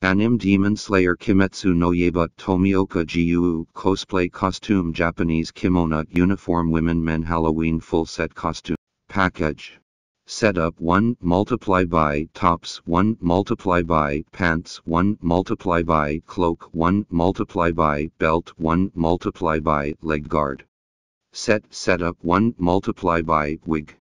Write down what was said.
Anim Demon Slayer Kimetsu no Yaiba Tomioka Jiuu Cosplay Costume Japanese Kimono Uniform Women Men Halloween Full Set Costume Package Setup 1 multiply by tops 1 multiply by pants 1 multiply by cloak 1 multiply by belt 1 multiply by leg guard Set setup 1 multiply by wig